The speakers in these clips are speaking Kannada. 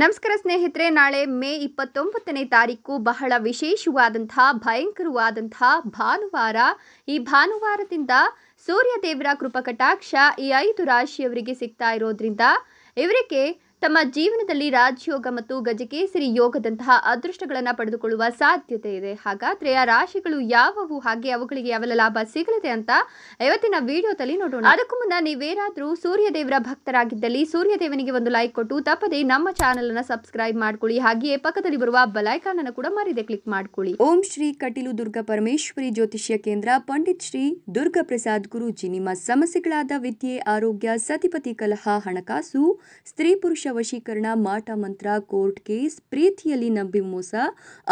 ನಮಸ್ಕಾರ ಸ್ನೇಹಿತರೆ ನಾಳೆ ಮೇ ಇಪ್ಪತ್ತೊಂಬತ್ತನೇ ತಾರೀಕು ಬಹಳ ವಿಶೇಷವಾದಂತಹ ಭಯಂಕರವಾದಂತಹ ಭಾನುವಾರ ಈ ಭಾನುವಾರದಿಂದ ಸೂರ್ಯ ದೇವರ ಕೃಪಕಟಾಕ್ಷ ಈ ಐದು ರಾಶಿಯವರಿಗೆ ಸಿಗ್ತಾ ಇರೋದ್ರಿಂದ ಇವರಿಗೆ ತಮ್ಮ ಜೀವನದಲ್ಲಿ ರಾಜಯೋಗ ಮತ್ತು ಗಜಕೇಸರಿ ಯೋಗದಂತಹ ಅದೃಷ್ಟಗಳನ್ನು ಪಡೆದುಕೊಳ್ಳುವ ಸಾಧ್ಯತೆ ಇದೆ ಹಾಗಾದ್ರೆ ಆ ರಾಶಿಗಳು ಯಾವುವು ಹಾಗೆ ಅವುಗಳಿಗೆ ಯಾವೆಲ್ಲ ಲಾಭ ಸಿಗಲಿದೆ ಅಂತ ಇವತ್ತಿನ ವಿಡಿಯೋದಲ್ಲಿ ನೋಡೋಣ ಅದಕ್ಕೂ ಮುನ್ನ ನೀವೇನಾದರೂ ಸೂರ್ಯದೇವರ ಭಕ್ತರಾಗಿದ್ದಲ್ಲಿ ಸೂರ್ಯದೇವನಿಗೆ ಒಂದು ಲೈಕ್ ಕೊಟ್ಟು ತಪ್ಪದೆ ನಮ್ಮ ಚಾನೆಲ್ ಅನ್ನು ಸಬ್ಸ್ಕ್ರೈಬ್ ಮಾಡ್ಕೊಳ್ಳಿ ಹಾಗೆಯೇ ಪಕ್ಕದಲ್ಲಿ ಬರುವ ಬಲೈಕಾನ್ ಅನ್ನು ಕೂಡ ಮಾರಿದೆ ಕ್ಲಿಕ್ ಮಾಡ್ಕೊಳ್ಳಿ ಓಂ ಶ್ರೀ ಕಟೀಲು ದುರ್ಗಾ ಪರಮೇಶ್ವರಿ ಜ್ಯೋತಿಷ್ಯ ಕೇಂದ್ರ ಪಂಡಿತ್ ಶ್ರೀ ದುರ್ಗಾ ಪ್ರಸಾದ್ ಗುರುಜಿ ನಿಮ್ಮ ಸಮಸ್ಯೆಗಳಾದ ವಿದ್ಯೆ ಆರೋಗ್ಯ ಸತಿಪತಿ ಕಲಹ ಹಣಕಾಸು ಸ್ತ್ರೀ ಪುರುಷ ವಶೀಕರಣ ಮಾಟ ಮಂತ್ರ ಕೋರ್ಟ್ ಕೇಸ್ ಪ್ರೀತಿಯಲ್ಲಿ ನಂಬಿ ಮೋಸ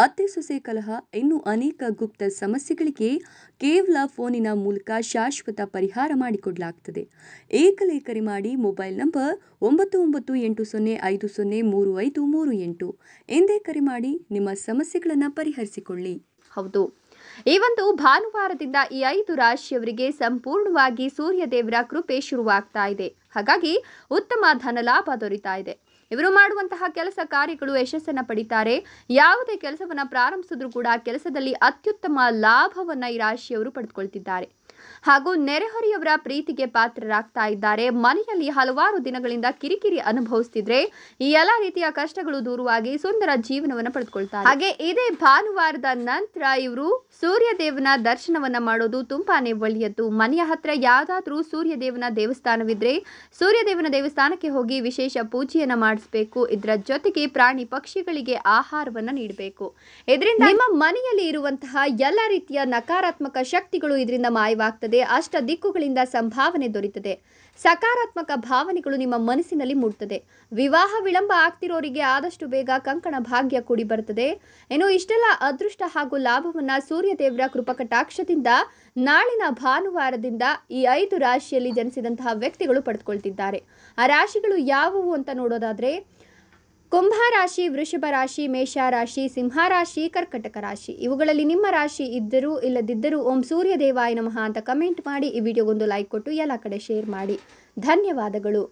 ಅತ್ತೆ ಸೊಸೆ ಕಲಹ ಇನ್ನೂ ಅನೇಕ ಗುಪ್ತ ಸಮಸ್ಯೆಗಳಿಗೆ ಕೇವಲ ಫೋನಿನ ಮೂಲಕ ಶಾಶ್ವತ ಪರಿಹಾರ ಮಾಡಿಕೊಡಲಾಗ್ತದೆ ಏಕಲೇಖರಿ ಮಾಡಿ ಮೊಬೈಲ್ ನಂಬರ್ ಒಂಬತ್ತು ಒಂಬತ್ತು ಎಂಟು ಸೊನ್ನೆ ಐದು ಸೊನ್ನೆ ಮೂರು ಐದು ಮೂರು ಎಂಟು ಎಂದೇ ಕರೆ ಮಾಡಿ ನಿಮ್ಮ ಸಮಸ್ಯೆಗಳನ್ನು ಪರಿಹರಿಸಿಕೊಳ್ಳಿ ಹೌದು ಈ ಒಂದು ಭಾನುವಾರದಿಂದ ಈ ಐದು ರಾಶಿಯವರಿಗೆ ಸಂಪೂರ್ಣವಾಗಿ ಸೂರ್ಯದೇವರ ಕೃಪೆ ಶುರುವಾಗ್ತಾ ಇದೆ ಹಾಗಾಗಿ ಉತ್ತಮ ಧನಲಾಭ ದೊರೀತಾ ಇದೆ ಇವರು ಮಾಡುವಂತಹ ಕೆಲಸ ಕಾರ್ಯಗಳು ಯಶಸ್ಸನ್ನು ಪಡಿತಾರೆ ಯಾವುದೇ ಕೆಲಸವನ್ನ ಪ್ರಾರಂಭಿಸಿದ್ರು ಕೂಡ ಕೆಲಸದಲ್ಲಿ ಅತ್ಯುತ್ತಮ ಲಾಭವನ್ನು ಈ ರಾಶಿಯವರು ಪಡೆದುಕೊಳ್ತಿದ್ದಾರೆ ಹಾಗೂ ನೆರೆಹೊರೆಯವರ ಪ್ರೀತಿಗೆ ಪಾತ್ರರಾಗ್ತಾ ಇದ್ದಾರೆ ಮನೆಯಲ್ಲಿ ಹಲವಾರು ದಿನಗಳಿಂದ ಕಿರಿಕಿರಿ ಅನುಭವಿಸ್ತಿದ್ರೆ ಈ ಎಲ್ಲ ರೀತಿಯ ಕಷ್ಟಗಳು ದೂರವಾಗಿ ಸುಂದರ ಜೀವನವನ್ನು ಪಡೆದುಕೊಳ್ತಾರೆ ಹಾಗೆ ಇದೇ ಭಾನುವಾರದ ನಂತರ ಇವರು ಸೂರ್ಯದೇವನ ದರ್ಶನವನ್ನ ಮಾಡೋದು ತುಂಬಾನೇ ಒಳ್ಳೆಯದು ಮನೆಯ ಹತ್ರ ಸೂರ್ಯ ಸೂರ್ಯದೇವನ ದೇವಸ್ಥಾನವಿದ್ರೆ ಸೂರ್ಯದೇವನ ದೇವಸ್ಥಾನಕ್ಕೆ ಹೋಗಿ ವಿಶೇಷ ಪೂಜೆಯನ್ನ ಮಾಡಿಸಬೇಕು ಇದರ ಜೊತೆಗೆ ಪ್ರಾಣಿ ಪಕ್ಷಿಗಳಿಗೆ ಆಹಾರವನ್ನ ನೀಡಬೇಕು ಇದರಿಂದ ನಿಮ್ಮ ಮನೆಯಲ್ಲಿ ಇರುವಂತಹ ಎಲ್ಲ ರೀತಿಯ ನಕಾರಾತ್ಮಕ ಶಕ್ತಿಗಳು ಇದರಿಂದ ಮಾಯವಾಗ ಆಗ್ತದೆ ಅಷ್ಟ ದಿಕ್ಕುಗಳಿಂದ ಸಂಭಾವನೆ ದೊರೀತದೆ ಸಕಾರಾತ್ಮಕ ಭಾವನೆಗಳು ನಿಮ್ಮ ಮನಸ್ಸಿನಲ್ಲಿ ಮೂಡ್ತದೆ ವಿವಾಹ ವಿಳಂಬ ಆಗ್ತಿರೋರಿಗೆ ಆದಷ್ಟು ಬೇಗ ಕಂಕಣ ಭಾಗ್ಯ ಕೂಡಿ ಬರ್ತದೆ ಇನ್ನು ಇಷ್ಟೆಲ್ಲ ಅದೃಷ್ಟ ಹಾಗೂ ಲಾಭವನ್ನ ಸೂರ್ಯ ದೇವರ ಕೃಪಕಟಾಕ್ಷದಿಂದ ನಾಳಿನ ಭಾನುವಾರದಿಂದ ಈ ಐದು ರಾಶಿಯಲ್ಲಿ ಜನಿಸಿದಂತಹ ವ್ಯಕ್ತಿಗಳು ಪಡೆದುಕೊಳ್ತಿದ್ದಾರೆ ಆ ರಾಶಿಗಳು ಯಾವುವು ಅಂತ ನೋಡೋದಾದ್ರೆ ರಾಶಿ ವೃಷಭ ರಾಶಿ ಮೇಷ ರಾಶಿ ಸಿಂಹ ರಾಶಿ ಕರ್ಕಟಕ ರಾಶಿ ಇವುಗಳಲ್ಲಿ ನಿಮ್ಮ ರಾಶಿ ಇದ್ದರೂ ಇಲ್ಲದಿದ್ದರೂ ಓಂ ಸೂರ್ಯ ದೇವಾಯ ನಮಃ ಅಂತ ಕಮೆಂಟ್ ಮಾಡಿ ಈ ವಿಡಿಯೋಗೊಂದು ಲೈಕ್ ಕೊಟ್ಟು ಎಲ್ಲ ಕಡೆ ಶೇರ್ ಮಾಡಿ ಧನ್ಯವಾದಗಳು